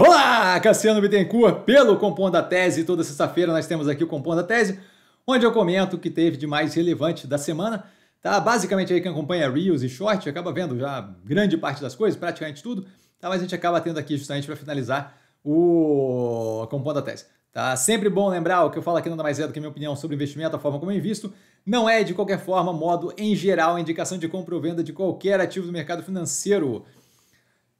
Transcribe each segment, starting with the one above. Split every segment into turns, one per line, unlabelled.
Olá, Cassiano Bittencourt, pelo Compondo da Tese. Toda sexta-feira nós temos aqui o Compondo da Tese, onde eu comento o que teve de mais relevante da semana. Tá? Basicamente, aí quem acompanha Reels e Short acaba vendo já grande parte das coisas, praticamente tudo, tá? mas a gente acaba tendo aqui justamente para finalizar o Compondo da Tese. Tá? Sempre bom lembrar o que eu falo aqui nada mais é do que minha opinião sobre investimento, a forma como eu invisto. Não é, de qualquer forma, modo em geral, a indicação de compra ou venda de qualquer ativo do mercado financeiro.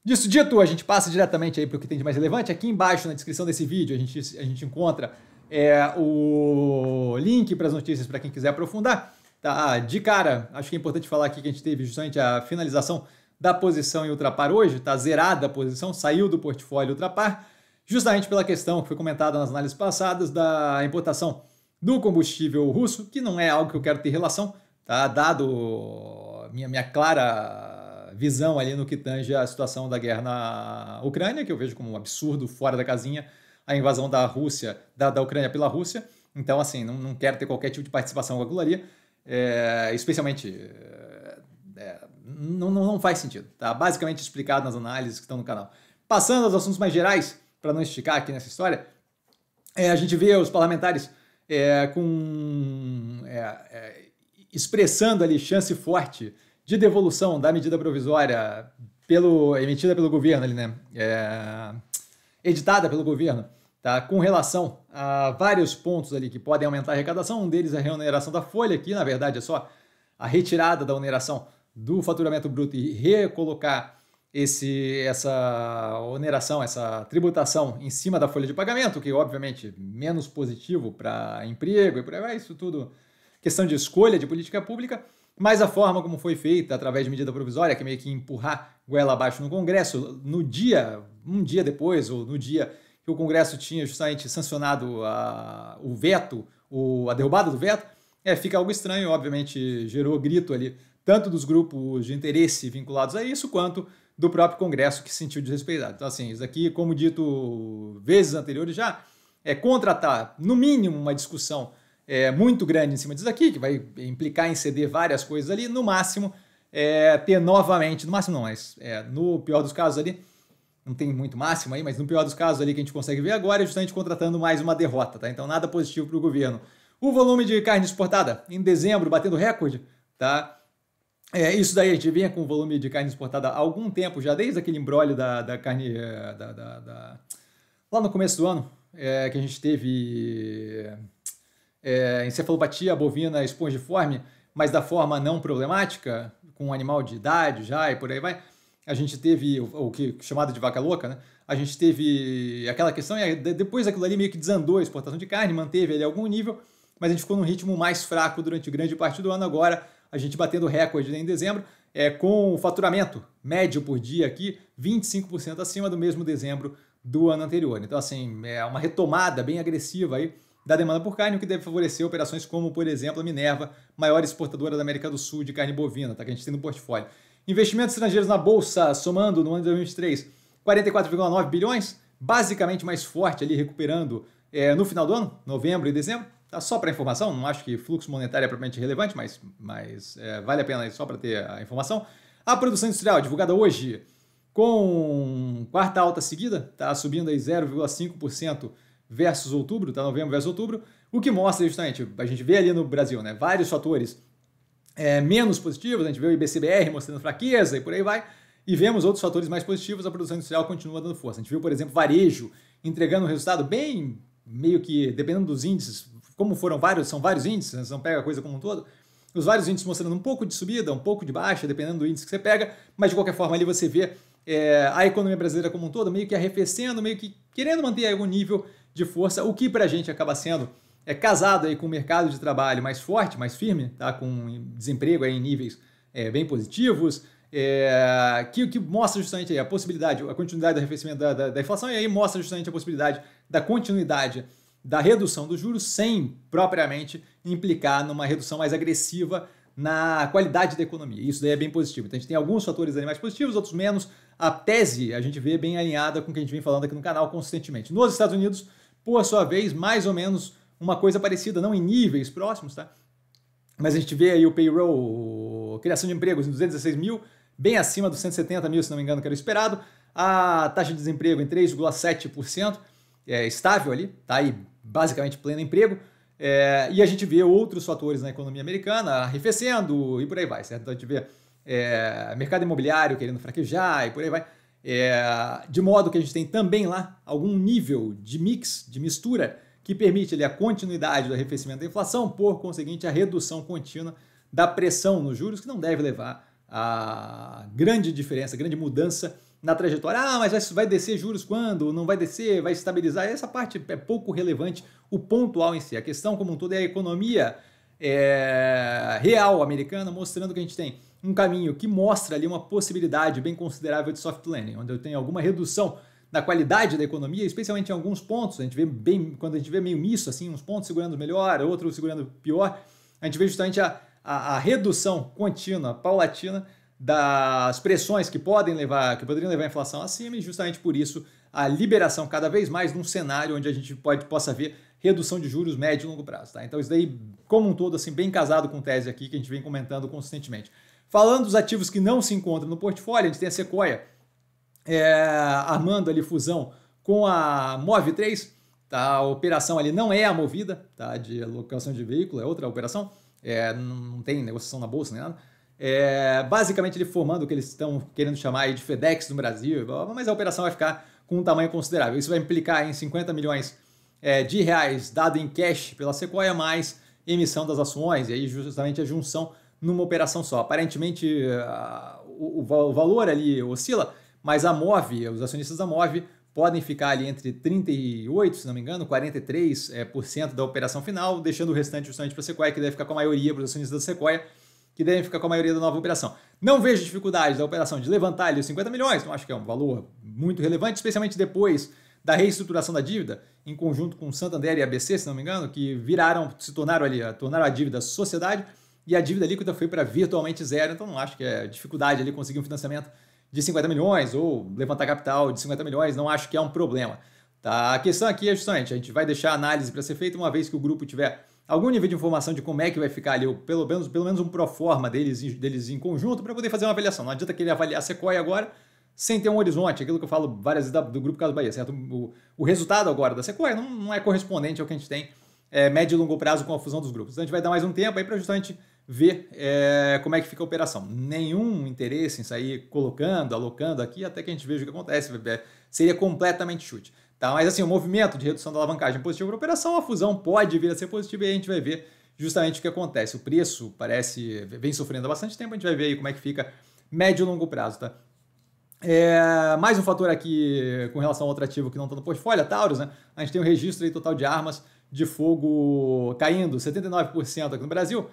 Disso dito, a gente passa diretamente aí para o que tem de mais relevante. Aqui embaixo na descrição desse vídeo a gente, a gente encontra é, o link para as notícias para quem quiser aprofundar. Tá, ah, de cara, acho que é importante falar aqui que a gente teve justamente a finalização da posição em Ultrapar hoje, tá zerada a posição, saiu do portfólio Ultrapar, justamente pela questão que foi comentada nas análises passadas da importação do combustível russo, que não é algo que eu quero ter relação, tá? Dado minha, minha clara visão ali no que tange a situação da guerra na Ucrânia, que eu vejo como um absurdo, fora da casinha, a invasão da Rússia, da, da Ucrânia pela Rússia. Então, assim, não, não quero ter qualquer tipo de participação com é, especialmente. É, é, não, não, não faz sentido, tá? Basicamente explicado nas análises que estão no canal. Passando aos assuntos mais gerais, para não esticar aqui nessa história, é, a gente vê os parlamentares é, com é, é expressando ali chance forte de devolução da medida provisória pelo, emitida pelo governo, ali, né? É, editada pelo governo, tá? com relação a vários pontos ali que podem aumentar a arrecadação. Um deles é a reoneração da folha, que na verdade é só a retirada da oneração do faturamento bruto e recolocar esse, essa oneração, essa tributação em cima da folha de pagamento, que obviamente menos positivo para emprego e por aí vai, isso tudo questão de escolha de política pública. Mas a forma como foi feita, através de medida provisória, que é meio que empurrar goela abaixo no Congresso, no dia, um dia depois, ou no dia que o Congresso tinha justamente sancionado a, o veto, o, a derrubada do veto, é, fica algo estranho, obviamente gerou grito ali, tanto dos grupos de interesse vinculados a isso, quanto do próprio Congresso que se sentiu desrespeitado. Então, assim, isso aqui, como dito vezes anteriores já, é contratar, no mínimo, uma discussão é, muito grande em cima disso aqui, que vai implicar em ceder várias coisas ali, no máximo é, ter novamente, no máximo não, mas é, no pior dos casos ali, não tem muito máximo aí, mas no pior dos casos ali que a gente consegue ver agora é justamente contratando mais uma derrota, tá? Então nada positivo para o governo. O volume de carne exportada em dezembro batendo recorde, tá? É, isso daí a gente vinha com o volume de carne exportada há algum tempo já, desde aquele embrólio da, da carne. É, da, da, da, lá no começo do ano, é, que a gente teve é, encefalopatia bovina espongiforme, mas da forma não problemática, com um animal de idade já e por aí vai. A gente teve o, o que chamado de vaca louca, né? A gente teve aquela questão e depois aquilo ali meio que desandou a exportação de carne, manteve ali algum nível, mas a gente ficou num ritmo mais fraco durante grande parte do ano. Agora a gente batendo recorde em dezembro, é, com o faturamento médio por dia aqui 25% acima do mesmo dezembro do ano anterior. Então, assim, é uma retomada bem agressiva aí da demanda por carne, o que deve favorecer operações como, por exemplo, a Minerva, maior exportadora da América do Sul de carne bovina, tá? que a gente tem no portfólio. Investimentos estrangeiros na Bolsa, somando no ano de 2023, 44,9 bilhões, basicamente mais forte ali, recuperando é, no final do ano, novembro e dezembro. Tá? Só para informação, não acho que fluxo monetário é propriamente relevante, mas, mas é, vale a pena só para ter a informação. A produção industrial, divulgada hoje, com quarta alta seguida, está subindo aí 0,5% versus outubro, tá? Novembro versus outubro, o que mostra justamente, a gente vê ali no Brasil, né? Vários fatores é, menos positivos, a gente vê o IBCBR mostrando fraqueza e por aí vai, e vemos outros fatores mais positivos, a produção industrial continua dando força. A gente viu, por exemplo, varejo entregando um resultado bem, meio que, dependendo dos índices, como foram vários, são vários índices, né? não pega a coisa como um todo, os vários índices mostrando um pouco de subida, um pouco de baixa, dependendo do índice que você pega, mas de qualquer forma ali você vê é, a economia brasileira como um todo meio que arrefecendo, meio que querendo manter algum nível de força, o que para a gente acaba sendo é casado aí com o mercado de trabalho mais forte, mais firme, tá? com desemprego aí em níveis é, bem positivos, é, que, que mostra justamente a possibilidade, a continuidade do arrefecimento da, da, da, inflação, e aí mostra justamente a possibilidade da continuidade da redução dos juros sem propriamente implicar numa redução mais agressiva na qualidade da economia. Isso daí é bem positivo. Então a gente tem alguns fatores animais positivos, outros menos. A tese a gente vê bem alinhada com o que a gente vem falando aqui no canal consistentemente. Nos Estados Unidos, por sua vez, mais ou menos uma coisa parecida, não em níveis próximos, tá? Mas a gente vê aí o payroll, criação de empregos em 216 mil, bem acima dos 170 mil, se não me engano, que era o esperado. A taxa de desemprego em 3,7%, é, estável ali, tá aí basicamente pleno emprego. É, e a gente vê outros fatores na economia americana arrefecendo e por aí vai, certo? Então a gente vê é, mercado imobiliário querendo fraquejar e por aí vai. É, de modo que a gente tem também lá algum nível de mix, de mistura, que permite ali, a continuidade do arrefecimento da inflação, por conseguinte, a redução contínua da pressão nos juros, que não deve levar a grande diferença, grande mudança na trajetória. Ah, mas vai descer juros quando? Não vai descer? Vai estabilizar? Essa parte é pouco relevante, o pontual em si. A questão como um todo é a economia é, real americana, mostrando que a gente tem um caminho que mostra ali uma possibilidade bem considerável de soft landing, onde eu tenho alguma redução da qualidade da economia, especialmente em alguns pontos. A gente vê bem, quando a gente vê meio misto, assim, uns pontos segurando melhor, outros segurando pior, a gente vê justamente a, a, a redução contínua, paulatina, das pressões que podem levar, que poderiam levar a inflação acima, e justamente por isso a liberação cada vez mais num cenário onde a gente pode, possa ver redução de juros médio e longo prazo. Tá? Então, isso daí, como um todo, assim, bem casado com tese aqui que a gente vem comentando consistentemente. Falando dos ativos que não se encontram no portfólio, a gente tem a Sequoia é, armando ali fusão com a Move3. Tá? A operação ali não é a movida tá? de locação de veículo, é outra operação. É, não tem negociação na bolsa nem nada. É, basicamente, ele formando o que eles estão querendo chamar de FedEx no Brasil, mas a operação vai ficar com um tamanho considerável. Isso vai implicar em 50 milhões é, de reais dado em cash pela Sequoia, mais emissão das ações, e aí justamente a junção numa operação só. Aparentemente, ah, o, o, valor ali oscila, mas a MOV, os acionistas da MOV podem ficar ali entre 38, se não me engano, 43% é, eh, por cento da operação final, deixando o restante justamente para a Sequoia, que deve ficar com a maioria para os acionistas da Sequoia, que devem ficar com a maioria da nova operação. Não vejo dificuldade da operação de levantar ali os 50 milhões, não acho que é um valor muito relevante, especialmente depois da reestruturação da dívida, em conjunto com Santander e ABC, se não me engano, que viraram, se tornaram ali, tornaram a dívida sociedade, e a dívida líquida foi para virtualmente zero, então não acho que é dificuldade ali conseguir um financiamento de 50 milhões ou levantar capital de 50 milhões, não acho que é um problema. Tá? A questão aqui é justamente, a gente vai deixar a análise para ser feita uma vez que o grupo tiver algum nível de informação de como é que vai ficar ali, ou pelo menos, pelo menos um proforma deles, deles em conjunto para poder fazer uma avaliação. Não adianta querer avaliar a Sequoia agora sem ter um horizonte, aquilo que eu falo várias vezes do Grupo Caso Bahia, certo? O, o, resultado agora da Sequoia não, não é correspondente ao que a gente tem é, médio e longo prazo com a fusão dos grupos. Então a gente vai dar mais um tempo aí para justamente ver é, como é que fica a operação. Nenhum interesse em sair colocando, alocando aqui, até que a gente veja o que acontece. É, seria completamente chute. Tá? Mas assim, o movimento de redução da alavancagem positivo para a operação, a fusão pode vir a ser positiva e a gente vai ver justamente o que acontece. O preço parece vem sofrendo há bastante tempo, a gente vai ver aí como é que fica médio e longo prazo. Tá? É, mais um fator aqui com relação ao outro ativo que não está no portfólio, a Taurus, né? A gente tem o um registro aí total de armas de fogo caindo 79% aqui no Brasil.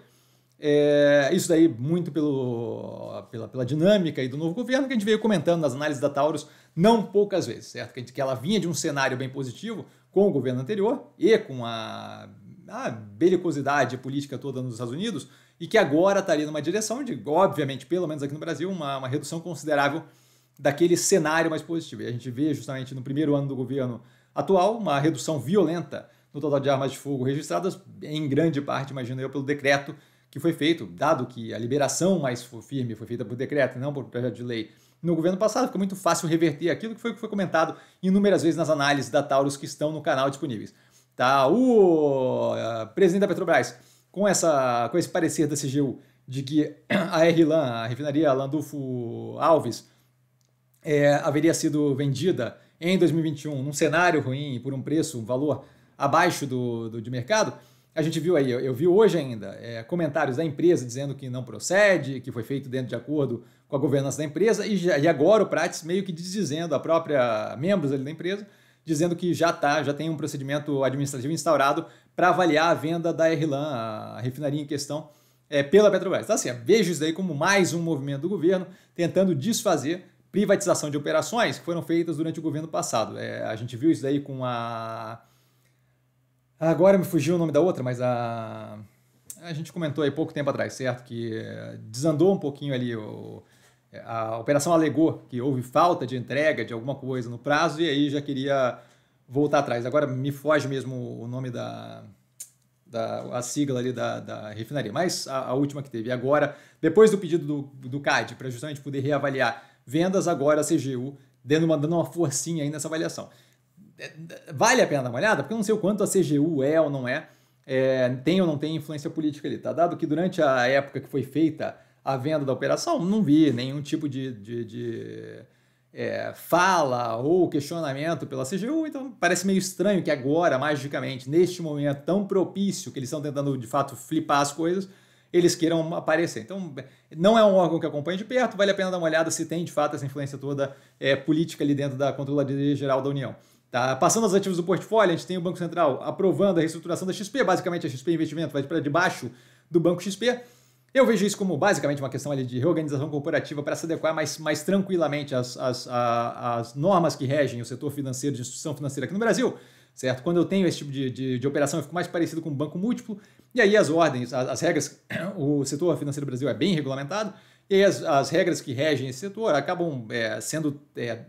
É, isso daí muito pelo, pela, pela dinâmica aí do novo governo que a gente veio comentando nas análises da Taurus não poucas vezes, certo? Que, gente, que ela vinha de um cenário bem positivo com o governo anterior e com a, a belicosidade política toda nos Estados Unidos e que agora estaria tá numa direção de, obviamente, pelo menos aqui no Brasil, uma, uma redução considerável daquele cenário mais positivo. E a gente vê justamente no primeiro ano do governo atual uma redução violenta no total de armas de fogo registradas, em grande parte, imagino eu, pelo decreto que foi feito, dado que a liberação mais firme foi feita por decreto, não por projeto de lei, no governo passado, ficou muito fácil reverter aquilo que foi, que foi comentado inúmeras vezes nas análises da Taurus que estão no canal disponíveis. Tá, o eh, presidente da Petrobras, com, essa, com esse parecer da CGU de que a RLAN, a refinaria Landulfo Alves, é, haveria sido vendida em 2021 num cenário ruim, por um preço, um valor abaixo do, do de mercado, a gente viu aí, eu, vi hoje ainda, é, comentários da empresa dizendo que não procede, que foi feito dentro de acordo com a governança da empresa, e, já, e agora o Prates meio que dizendo, a própria membros ali da empresa, dizendo que já tá, já tem um procedimento administrativo instaurado para avaliar a venda da rlan a refinaria em questão, é, pela Petrobras. Então, assim, vejo isso aí como mais um movimento do governo tentando desfazer privatização de operações que foram feitas durante o governo passado. É, a gente viu isso aí com a Agora me fugiu o nome da outra, mas a. A gente comentou aí pouco tempo atrás, certo? Que eh, desandou um pouquinho ali. O, a operação alegou que houve falta de entrega de alguma coisa no prazo e aí já queria voltar atrás. Agora me foge mesmo o nome da. da a sigla ali da, da refinaria. Mas a, a, última que teve. agora, depois do pedido do, do CAD, para justamente poder reavaliar vendas, agora a CGU dando, dando uma forcinha aí nessa avaliação vale a pena dar uma olhada, porque eu não sei o quanto a CGU é ou não é, é, tem ou não tem influência política ali, tá? Dado que durante a época que foi feita a venda da operação, não vi nenhum tipo de, de, de é, fala ou questionamento pela CGU, então parece meio estranho que agora, magicamente, neste momento tão propício que eles estão tentando de fato flipar as coisas, eles queiram aparecer. Então, não é um órgão que acompanha de perto, vale a pena dar uma olhada se tem de fato essa influência toda é, política ali dentro da Controladoria Geral da União. Tá? Passando aos ativos do portfólio, a gente tem o Banco Central aprovando a reestruturação da XP, basicamente a XP é Investimento vai para debaixo do Banco XP. Eu vejo isso como basicamente uma questão ali de reorganização corporativa para se adequar mais, mais tranquilamente às, às, às, normas que regem o setor financeiro de instituição financeira aqui no Brasil, certo? Quando eu tenho esse tipo de, de, de operação, eu fico mais parecido com um banco múltiplo, e aí as ordens, as, as regras, o setor financeiro do Brasil é bem regulamentado, e as, as regras que regem esse setor acabam é, sendo. É,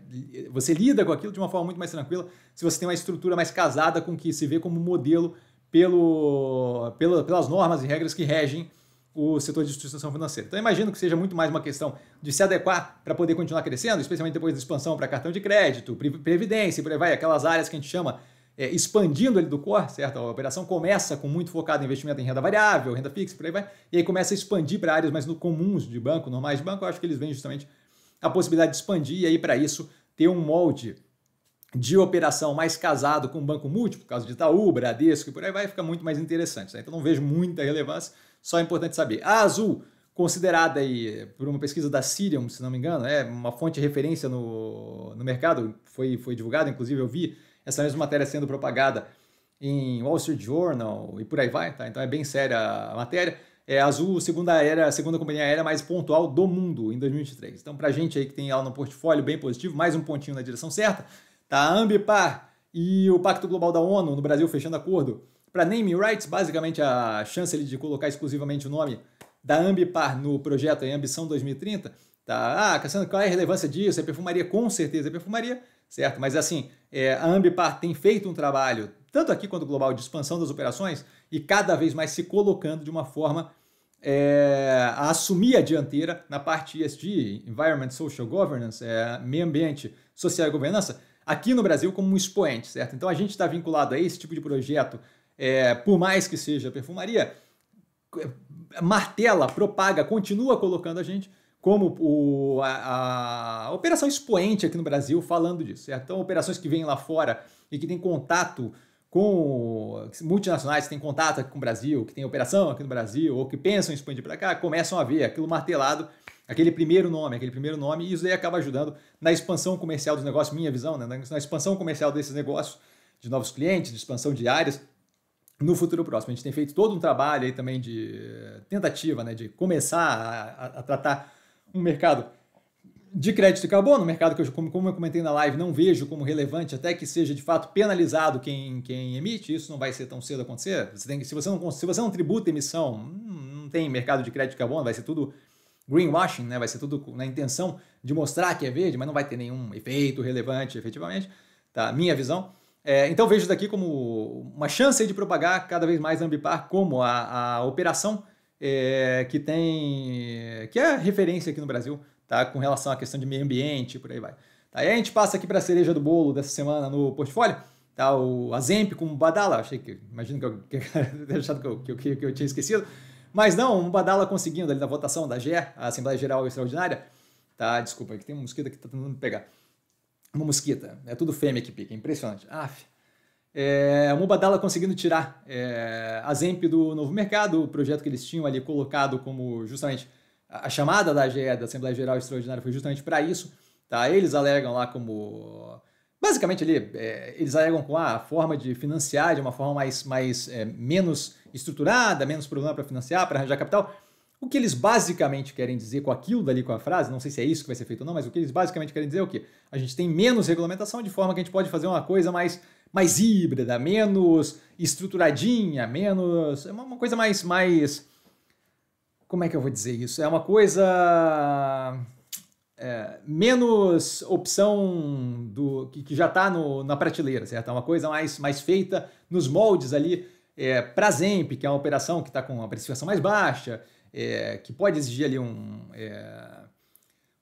você lida com aquilo de uma forma muito mais tranquila se você tem uma estrutura mais casada com o que se vê como modelo pelo, pelo, pelas normas e regras que regem o setor de instituição financeira. Então, imagino que seja muito mais uma questão de se adequar para poder continuar crescendo, especialmente depois da expansão para cartão de crédito, previdência, por aí vai, aquelas áreas que a gente chama é, expandindo ele do core, certo? A operação começa com muito focado em investimento em renda variável, renda fixa, por aí vai, e aí começa a expandir para áreas mais no comuns de banco, normais de banco, eu acho que eles veem justamente a possibilidade de expandir e aí para isso ter um molde de operação mais casado com um banco múltiplo, por causa de Itaú, Bradesco e por aí vai, fica muito mais interessante. Então não vejo muita relevância, só é importante saber. A Azul, considerada aí por uma pesquisa da Sirium, se não me engano, é uma fonte de referência no, no mercado, foi, foi divulgada, inclusive eu vi essa mesma matéria sendo propagada em Wall Street Journal e por aí vai, tá? Então é bem séria a matéria. É Azul, segunda era, segunda companhia aérea mais pontual do mundo em 2023. Então, pra gente aí que tem ela no portfólio bem positivo, mais um pontinho na direção certa, tá? Ambipar e o Pacto Global da ONU no Brasil fechando acordo para naming rights, basicamente a chance de colocar exclusivamente o nome da Ambipar no projeto em Ambição 2030, tá? Ah, Cassandra, qual é a relevância disso? É perfumaria? Com certeza é perfumaria, certo? Mas assim, é, a Ambipar tem feito um trabalho, tanto aqui quanto global, de expansão das operações e cada vez mais se colocando de uma forma é, a assumir a dianteira na parte ESG, Environment, Social Governance, é, meio ambiente, social e governança, aqui no Brasil como um expoente, certo? Então a gente está vinculado a esse tipo de projeto, é, por mais que seja perfumaria, martela, propaga, continua colocando a gente como o, a, a, Operação Expoente aqui no Brasil falando disso. Então, operações que vêm lá fora e que têm contato com multinacionais, que têm contato com o Brasil, que têm operação aqui no Brasil, ou que pensam em expandir para cá, começam a ver aquilo martelado, aquele primeiro nome, aquele primeiro nome, e isso aí acaba ajudando na expansão comercial dos negócios, minha visão, né? na expansão comercial desses negócios, de novos clientes, de expansão de áreas, no futuro próximo. A gente tem feito todo um trabalho aí também de eh, tentativa, né, de começar a, a, a tratar um mercado de crédito de carbono, mercado que, eu, como, como eu comentei na live, não vejo como relevante até que seja de fato penalizado quem, quem emite. Isso não vai ser tão cedo acontecer. Você tem, se, você não, se você não tributa emissão, hum, não tem mercado de crédito de carbono, vai ser tudo greenwashing, né? vai ser tudo na intenção de mostrar que é verde, mas não vai ter nenhum efeito relevante efetivamente. Tá? Minha visão. É, então vejo daqui como uma chance de propagar cada vez mais a Ambipar como a, a operação é, que tem que é referência aqui no Brasil, tá? Com relação à questão de meio ambiente, por aí vai. Tá? E aí a gente passa aqui para a cereja do bolo dessa semana no portfólio, tá? O Azemp com Badala, achei que imagino que eu, que, que, que, que eu tinha esquecido, mas não, o Badala conseguindo ali na votação da GE, a Assembleia Geral Extraordinária, tá? Desculpa, aqui é tem um mosquito que tá tentando me pegar. Uma mosquita, é tudo fêmea que pica, é impressionante. Aff. É, Mubadala conseguindo tirar é, a Zemp do novo mercado, o projeto que eles tinham ali colocado como justamente a chamada da AGE, da Assembleia Geral Extraordinária, foi justamente para isso. Tá? Eles alegam lá como. Basicamente, ali, é, eles alegam com a forma de financiar de uma forma mais, mais é, menos estruturada, menos problema para financiar, para arranjar capital. O que eles basicamente querem dizer com aquilo dali, com a frase, não sei se é isso que vai ser feito ou não, mas o que eles basicamente querem dizer é o que A gente tem menos regulamentação, de forma que a gente pode fazer uma coisa mais mais híbrida, menos estruturadinha, menos. É uma coisa mais. mais como é que eu vou dizer isso? É uma coisa. É, menos opção do que, que já está na prateleira, certo? É uma coisa mais, mais feita nos moldes ali é, para Zemp, que é uma operação que está com a precificação mais baixa, é, que pode exigir ali um. É,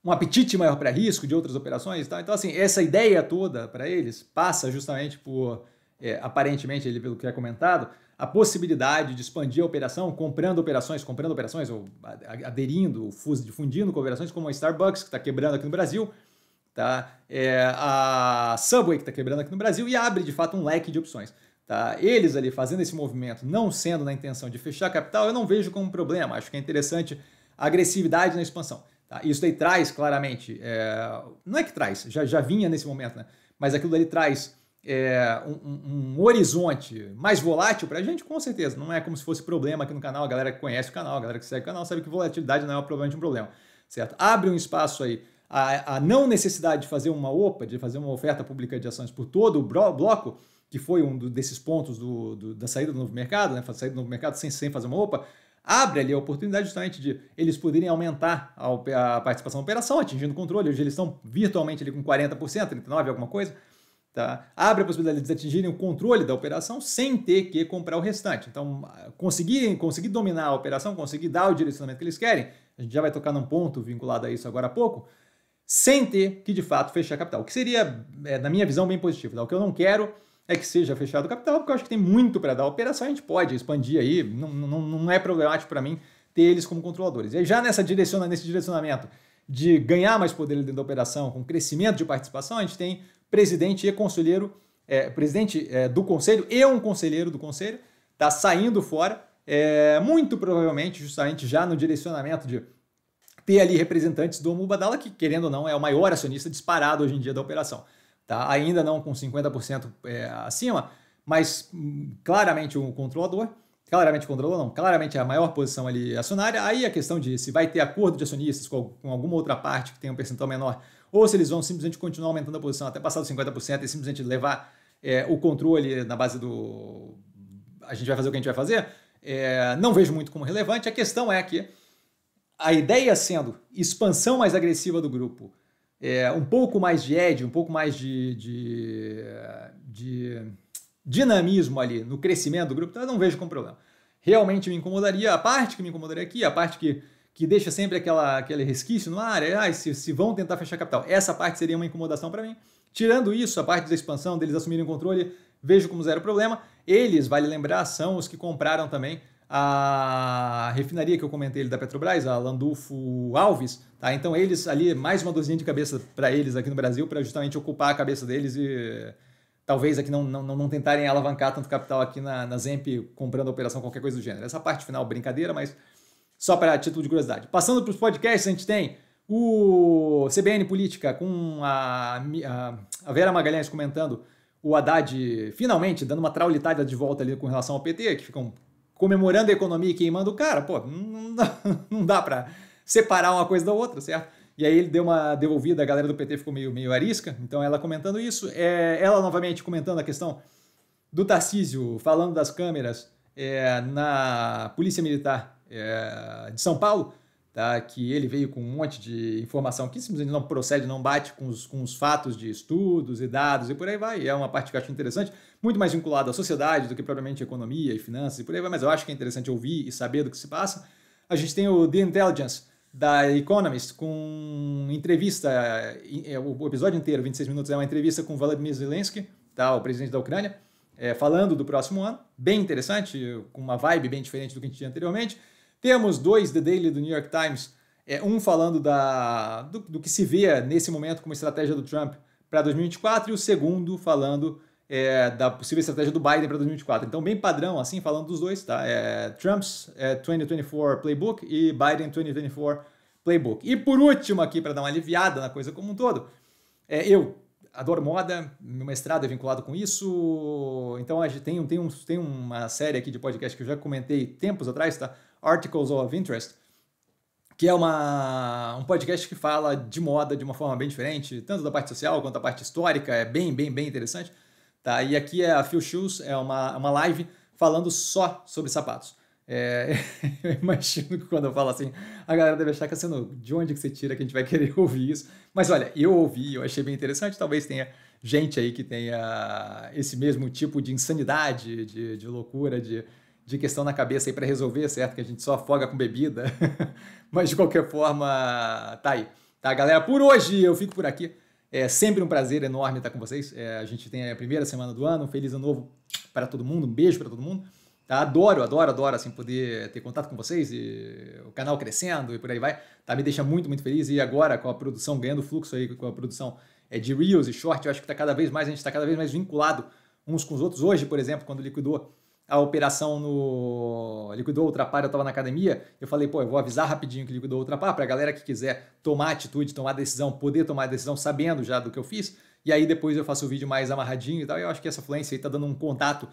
um apetite maior para risco de outras operações. Tá? Então, assim, essa ideia toda para eles passa justamente por, é, aparentemente, ele, pelo que é comentado, a possibilidade de expandir a operação, comprando operações, comprando operações, ou aderindo, difundindo com operações como a Starbucks, que está quebrando aqui no Brasil, tá? É, a Subway, que está quebrando aqui no Brasil, e abre, de fato, um leque de opções. Tá? Eles ali fazendo esse movimento, não sendo na intenção de fechar capital, eu não vejo como problema. Acho que é interessante a agressividade na expansão. Tá? Isso daí traz claramente, é, não é que traz, já, já vinha nesse momento, né? mas aquilo dali traz é, um, um, horizonte mais volátil para a gente, com certeza. Não é como se fosse problema aqui no canal, a galera que conhece o canal, a galera que segue o canal sabe que volatilidade não é provavelmente um problema, certo? Abre um espaço aí a, a não necessidade de fazer uma OPA, de fazer uma oferta pública de ações por todo o bloco, que foi um desses pontos do, do, da saída do novo mercado, né? sair do novo mercado sem, sem fazer uma OPA, abre ali a oportunidade justamente de eles poderem aumentar a, a participação na operação, atingindo o controle. Hoje eles estão virtualmente ali com 40%, 39%, alguma coisa. Tá? Abre a possibilidade de eles atingirem o controle da operação sem ter que comprar o restante. Então, conseguirem, conseguir dominar a operação, conseguir dar o direcionamento que eles querem, a gente já vai tocar num ponto vinculado a isso agora há pouco, sem ter que de fato fechar capital, o que seria, é, na minha visão, bem positivo. Tá? O que eu não quero é que seja fechado o capital, porque eu acho que tem muito para dar a operação, a gente pode expandir aí, não, não, não é problemático para mim ter eles como controladores. E já nessa direciona, nesse direcionamento de ganhar mais poder dentro da operação, com crescimento de participação, a gente tem presidente e conselheiro, é, presidente é, do conselho e um conselheiro do conselho, está saindo fora, é, muito provavelmente justamente já no direcionamento de ter ali representantes do Mubadala, que querendo ou não é o maior acionista disparado hoje em dia da operação tá? ainda não com 50% é, acima, mas hum, claramente o controlador, claramente o controlador não, claramente a maior posição ali é acionária, aí a questão de se vai ter acordo de acionistas com, com alguma outra parte que tem um percentual menor, ou se eles vão simplesmente continuar aumentando a posição até passar dos 50% e simplesmente levar é, o controle na base do a gente vai fazer o que a gente vai fazer, é, não vejo muito como relevante. A questão é que a ideia sendo expansão mais agressiva do grupo, é, um pouco mais de edge, um pouco mais de, de, de dinamismo ali no crescimento do grupo, então eu não vejo como problema. Realmente me incomodaria, a parte que me incomodaria aqui, a parte que, que deixa sempre aquela, aquele resquício no ar, é ah, se, se vão tentar fechar capital. Essa parte seria uma incomodação para mim. Tirando isso, a parte da expansão, deles assumirem o controle, vejo como zero problema. Eles, vale lembrar, são os que compraram também a refinaria que eu comentei ali da Petrobras, a Landulfo Alves, tá? Então eles ali, mais uma dozinha de cabeça para eles aqui no Brasil, para justamente ocupar a cabeça deles e talvez aqui não, não, não tentarem alavancar tanto capital aqui na, na Zemp comprando a operação, qualquer coisa do gênero. Essa parte final, brincadeira, mas só para título de curiosidade. Passando para os podcasts, a gente tem o CBN Política com a, a, a Vera Magalhães comentando o Haddad finalmente dando uma traulitada de volta ali com relação ao PT, que ficam comemorando a economia e queimando o cara, pô, não dá, não dá para separar uma coisa da outra, certo? E aí ele deu uma devolvida, a galera do PT ficou meio, meio arisca, então ela comentando isso, é, ela novamente comentando a questão do Tarcísio falando das câmeras é, na Polícia Militar é, de São Paulo, tá? que ele veio com um monte de informação que simplesmente não procede, não bate com os, com os fatos de estudos e dados e por aí vai. E é uma parte que eu acho interessante, muito mais vinculada à sociedade do que propriamente economia e finanças e por aí vai, mas eu acho que é interessante ouvir e saber do que se passa. A gente tem o The Intelligence, da Economist com entrevista, eh, eh, o episódio inteiro, 26 minutos, é uma entrevista com Vladimir Zelensky, tá, o presidente da Ucrânia, é, falando do próximo ano, bem interessante, com uma vibe bem diferente do que a gente tinha anteriormente. Temos dois The Daily do New York Times, é, um falando da, do, do, que se vê nesse momento como estratégia do Trump para 2024 e o segundo falando é, da possível estratégia do Biden para 2024. Então, bem padrão, assim, falando dos dois, tá? É, Trump's 2024 é, Playbook e Biden 2024 Playbook. E por último, aqui, para dar uma aliviada na coisa como um todo, é, eu adoro moda, meu mestrado é vinculado com isso, então a gente tem, tem, um, tem uma série aqui de podcast que eu já comentei tempos atrás, tá? Articles of Interest, que é uma, um podcast que fala de moda de uma forma bem diferente, tanto da parte social quanto da parte histórica, é bem, bem, bem interessante. Tá? E aqui é a Phil Shoes, é uma, uma live falando só sobre sapatos. É, eu imagino que quando eu falo assim, a galera deve achar que assim, de onde que você tira que a gente vai querer ouvir isso. Mas olha, eu ouvi, eu achei bem interessante, talvez tenha gente aí que tenha esse mesmo tipo de insanidade, de, de loucura, de, de questão na cabeça aí para resolver, certo? Que a gente só afoga com bebida. Mas de qualquer forma, tá aí. Tá, galera? Por hoje eu fico por aqui. É sempre um prazer enorme estar com vocês. É, a gente tem a primeira semana do ano. Um feliz ano novo para todo mundo. Um beijo para todo mundo. Tá? Adoro, adoro, adoro assim, poder ter contato com vocês e o canal crescendo e por aí vai. Tá? Me deixa muito, muito feliz. E agora com a produção, ganhando fluxo aí com a produção é, de Reels e Short, eu acho que tá cada vez mais, a gente está cada vez mais vinculado uns com os outros. Hoje, por exemplo, quando liquidou a operação no Liquidou par, eu estava na academia, eu falei, pô, eu vou avisar rapidinho que Liquidou outra para a galera que quiser tomar atitude, tomar decisão, poder tomar decisão sabendo já do que eu fiz. E aí depois eu faço o vídeo mais amarradinho e tal. E eu acho que essa fluência aí tá dando um contato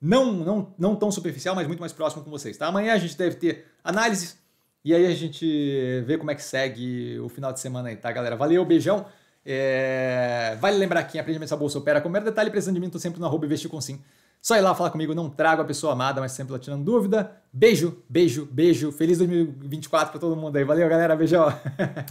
não, não, não tão superficial, mas muito mais próximo com vocês, tá? Amanhã a gente deve ter análises e aí a gente vê como é que segue o final de semana aí, tá, galera? Valeu, beijão. É... Vale lembrar que em aprendimento a bolsa opera com o mero detalhe, precisando de mim, tô sempre no arroba investir com sim. Só ir lá falar comigo, não trago a pessoa amada, mas sempre tirando dúvida. Beijo, beijo, beijo. Feliz 2024 para todo mundo aí. Valeu, galera. Beijão.